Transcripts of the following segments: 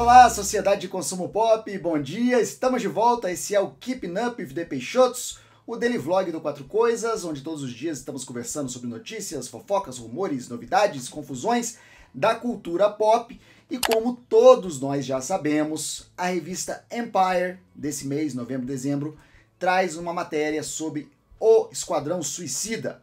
Olá, sociedade de consumo pop, bom dia. Estamos de volta. Esse é o Keeping Up with the Peixotos, o daily vlog do Quatro Coisas, onde todos os dias estamos conversando sobre notícias, fofocas, rumores, novidades, confusões da cultura pop. E como todos nós já sabemos, a revista Empire desse mês, novembro, dezembro, traz uma matéria sobre O Esquadrão Suicida,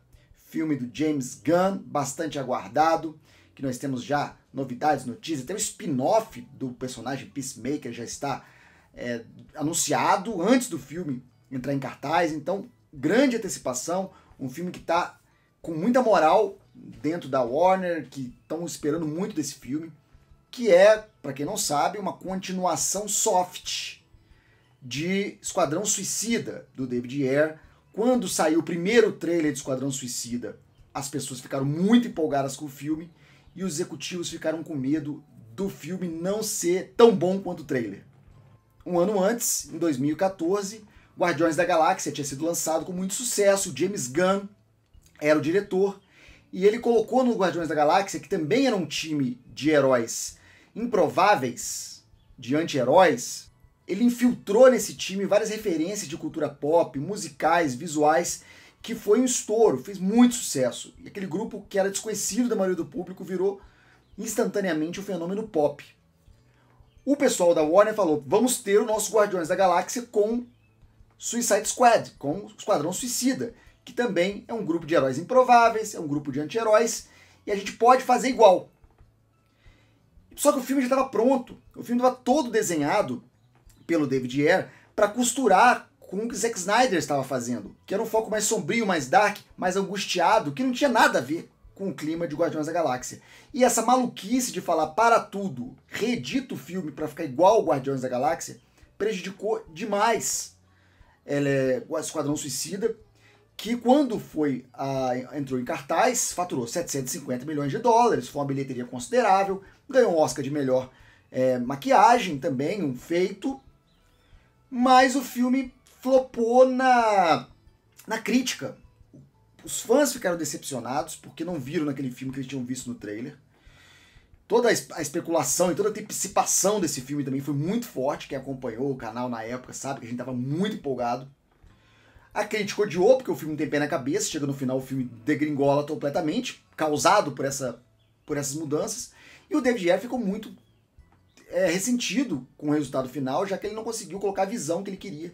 filme do James Gunn, bastante aguardado que nós temos já novidades, notícias, até o spin-off do personagem Peacemaker já está é, anunciado antes do filme entrar em cartaz, então grande antecipação, um filme que está com muita moral dentro da Warner, que estão esperando muito desse filme, que é, para quem não sabe, uma continuação soft de Esquadrão Suicida do David Ayer. Quando saiu o primeiro trailer de Esquadrão Suicida, as pessoas ficaram muito empolgadas com o filme e os executivos ficaram com medo do filme não ser tão bom quanto o trailer. Um ano antes, em 2014, Guardiões da Galáxia tinha sido lançado com muito sucesso, James Gunn era o diretor, e ele colocou no Guardiões da Galáxia, que também era um time de heróis improváveis, de anti-heróis, ele infiltrou nesse time várias referências de cultura pop, musicais, visuais, que foi um estouro, fez muito sucesso. E aquele grupo que era desconhecido da maioria do público virou instantaneamente o um fenômeno pop. O pessoal da Warner falou: vamos ter o nosso Guardiões da Galáxia com Suicide Squad, com o Esquadrão Suicida, que também é um grupo de heróis improváveis, é um grupo de anti-heróis, e a gente pode fazer igual. Só que o filme já estava pronto, o filme estava todo desenhado pelo David Ayer para costurar com o que Zack Snyder estava fazendo, que era um foco mais sombrio, mais dark, mais angustiado, que não tinha nada a ver com o clima de Guardiões da Galáxia. E essa maluquice de falar para tudo, reedita o filme para ficar igual ao Guardiões da Galáxia, prejudicou demais ela é o Esquadrão Suicida, que quando foi a, entrou em cartaz, faturou 750 milhões de dólares, foi uma bilheteria considerável, ganhou um Oscar de melhor é, maquiagem também, um feito, mas o filme flopou na, na crítica. Os fãs ficaram decepcionados porque não viram naquele filme que eles tinham visto no trailer. Toda a especulação e toda a antecipação desse filme também foi muito forte. Quem acompanhou o canal na época sabe que a gente estava muito empolgado. A crítica odiou, porque o filme tem pé na cabeça, chega no final o filme degringola completamente, causado por, essa, por essas mudanças. E o David Ayer ficou muito é, ressentido com o resultado final, já que ele não conseguiu colocar a visão que ele queria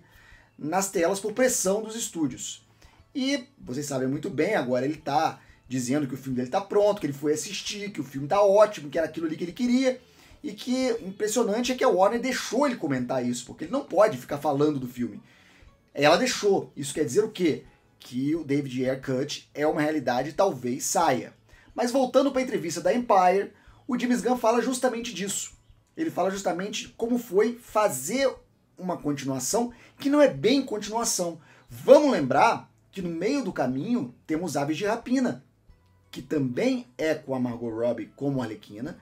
nas telas por pressão dos estúdios. E vocês sabem muito bem, agora ele está dizendo que o filme dele está pronto, que ele foi assistir, que o filme está ótimo, que era aquilo ali que ele queria. E que impressionante é que a Warner deixou ele comentar isso, porque ele não pode ficar falando do filme. Ela deixou. Isso quer dizer o quê? Que o David Ayer Cut é uma realidade e talvez saia. Mas voltando para a entrevista da Empire, o James Gunn fala justamente disso. Ele fala justamente como foi fazer uma continuação que não é bem continuação. Vamos lembrar que no meio do caminho temos Aves de Rapina, que também é com a Margot Robbie como Arlequina,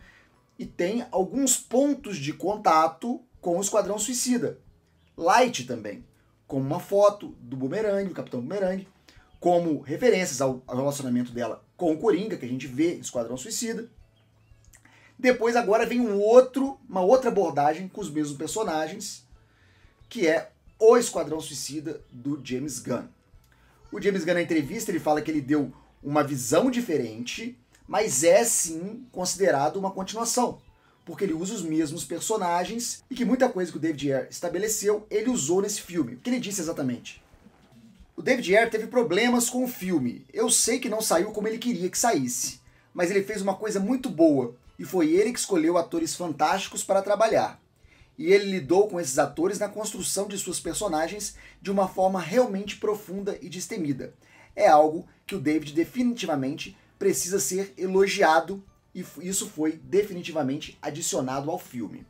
e tem alguns pontos de contato com o Esquadrão Suicida. Light também, como uma foto do Boomerang, do Capitão Boomerang, como referências ao relacionamento dela com o Coringa, que a gente vê em Esquadrão Suicida. Depois agora vem um outro, uma outra abordagem com os mesmos personagens, que é O Esquadrão Suicida do James Gunn. O James Gunn na entrevista ele fala que ele deu uma visão diferente, mas é sim considerado uma continuação, porque ele usa os mesmos personagens e que muita coisa que o David Ayer estabeleceu, ele usou nesse filme. O que ele disse exatamente? O David Ayer teve problemas com o filme. Eu sei que não saiu como ele queria que saísse, mas ele fez uma coisa muito boa e foi ele que escolheu atores fantásticos para trabalhar e ele lidou com esses atores na construção de suas personagens de uma forma realmente profunda e destemida. É algo que o David definitivamente precisa ser elogiado e isso foi definitivamente adicionado ao filme.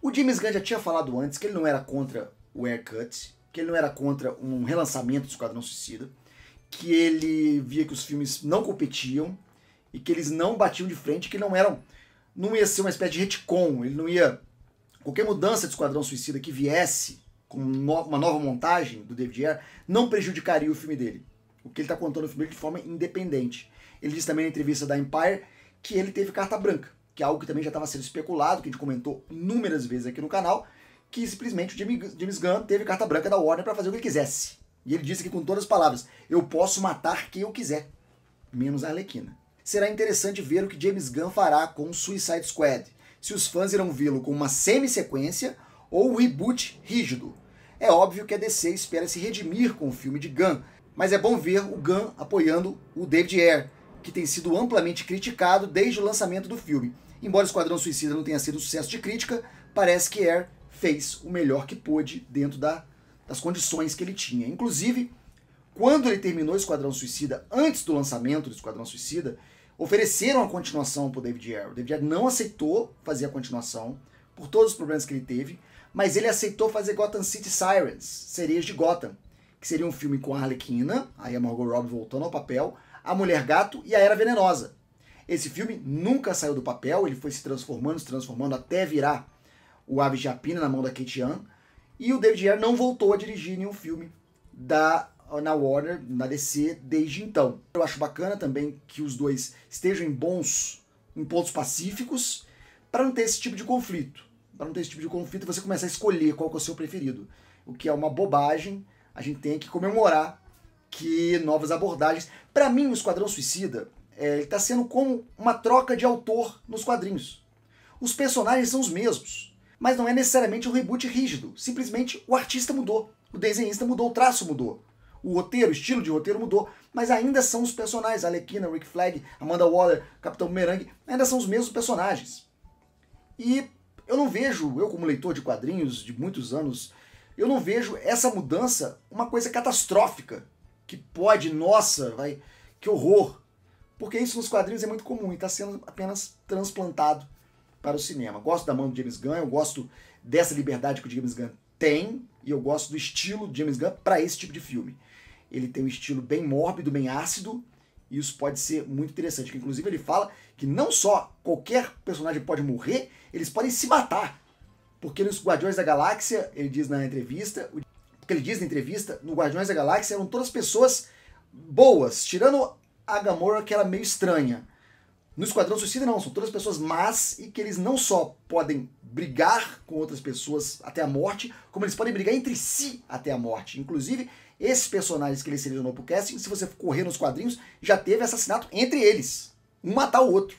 O James Gunn já tinha falado antes que ele não era contra o haircut, que ele não era contra um relançamento do Esquadrão Suicida, que ele via que os filmes não competiam e que eles não batiam de frente, que não eram. Não ia ser uma espécie de retcon, ele não ia Qualquer mudança de Esquadrão Suicida que viesse com uma nova montagem do David Ayer não prejudicaria o filme dele. O que ele está contando o filme dele de forma independente. Ele disse também na entrevista da Empire que ele teve carta branca, que é algo que também já estava sendo especulado, que a gente comentou inúmeras vezes aqui no canal, que simplesmente o James Gunn teve carta branca da Warner para fazer o que ele quisesse. E ele disse que com todas as palavras, eu posso matar quem eu quiser, menos a Arlequina. Será interessante ver o que James Gunn fará com Suicide Squad, se os fãs irão vê-lo com uma semi-sequência ou reboot rígido. É óbvio que a DC espera se redimir com o filme de Gunn, mas é bom ver o Gunn apoiando o David Ayer, que tem sido amplamente criticado desde o lançamento do filme. Embora Esquadrão Suicida não tenha sido um sucesso de crítica, parece que Ayer fez o melhor que pôde dentro da, das condições que ele tinha. Inclusive, quando ele terminou Esquadrão Suicida, antes do lançamento do Esquadrão Suicida, ofereceram a continuação pro David O David Arrow não aceitou fazer a continuação por todos os problemas que ele teve, mas ele aceitou fazer Gotham City Sirens, Sereias de Gotham, que seria um filme com a Arlequina, aí a Margot Robbie voltando ao papel, a Mulher Gato e a Era Venenosa. Esse filme nunca saiu do papel, ele foi se transformando, se transformando até virar o Aves de Apina na mão da Kate Ann, e o David Ayer não voltou a dirigir nenhum filme da na Warner, na DC, desde então. Eu acho bacana também que os dois estejam em bons, em pontos pacíficos, para não ter esse tipo de conflito. Para não ter esse tipo de conflito, você começa a escolher qual é o seu preferido. O que é uma bobagem, a gente tem que comemorar que novas abordagens. Para mim, o Esquadrão Suicida é, está sendo como uma troca de autor nos quadrinhos. Os personagens são os mesmos, mas não é necessariamente um reboot rígido. Simplesmente o artista mudou, o desenhista mudou, o traço mudou o roteiro, o estilo de roteiro mudou, mas ainda são os personagens, Alequina, Rick Flag, Amanda Waller, Capitão Merang. ainda são os mesmos personagens. E eu não vejo, eu como leitor de quadrinhos de muitos anos, eu não vejo essa mudança uma coisa catastrófica, que pode, nossa, vai, que horror. Porque isso nos quadrinhos é muito comum e está sendo apenas transplantado para o cinema. Gosto da mão do James Gunn, eu gosto dessa liberdade que o James Gunn tem e eu gosto do estilo de James Gunn para esse tipo de filme ele tem um estilo bem mórbido, bem ácido, e isso pode ser muito interessante. Que, inclusive ele fala que não só qualquer personagem pode morrer, eles podem se matar. Porque nos Guardiões da Galáxia, ele diz na entrevista, porque ele diz na entrevista, no Guardiões da Galáxia eram todas pessoas boas, tirando a Gamora que era meio estranha. No Esquadrão Suicida não, são todas pessoas más e que eles não só podem brigar com outras pessoas até a morte, como eles podem brigar entre si até a morte. Inclusive, esses personagens que ele selecionou pro casting, se você correr nos quadrinhos, já teve assassinato entre eles. Um matar o outro.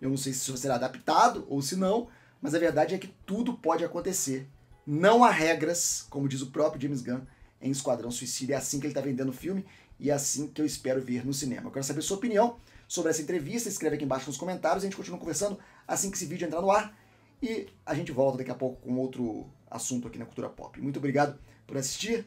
Eu não sei se isso será adaptado ou se não, mas a verdade é que tudo pode acontecer. Não há regras, como diz o próprio James Gunn em Esquadrão Suicida. É assim que ele está vendendo o filme e é assim que eu espero ver no cinema. Eu quero saber sua opinião sobre essa entrevista. Escreve aqui embaixo nos comentários. A gente continua conversando assim que esse vídeo entrar no ar. E a gente volta daqui a pouco com outro assunto aqui na cultura pop. Muito obrigado por assistir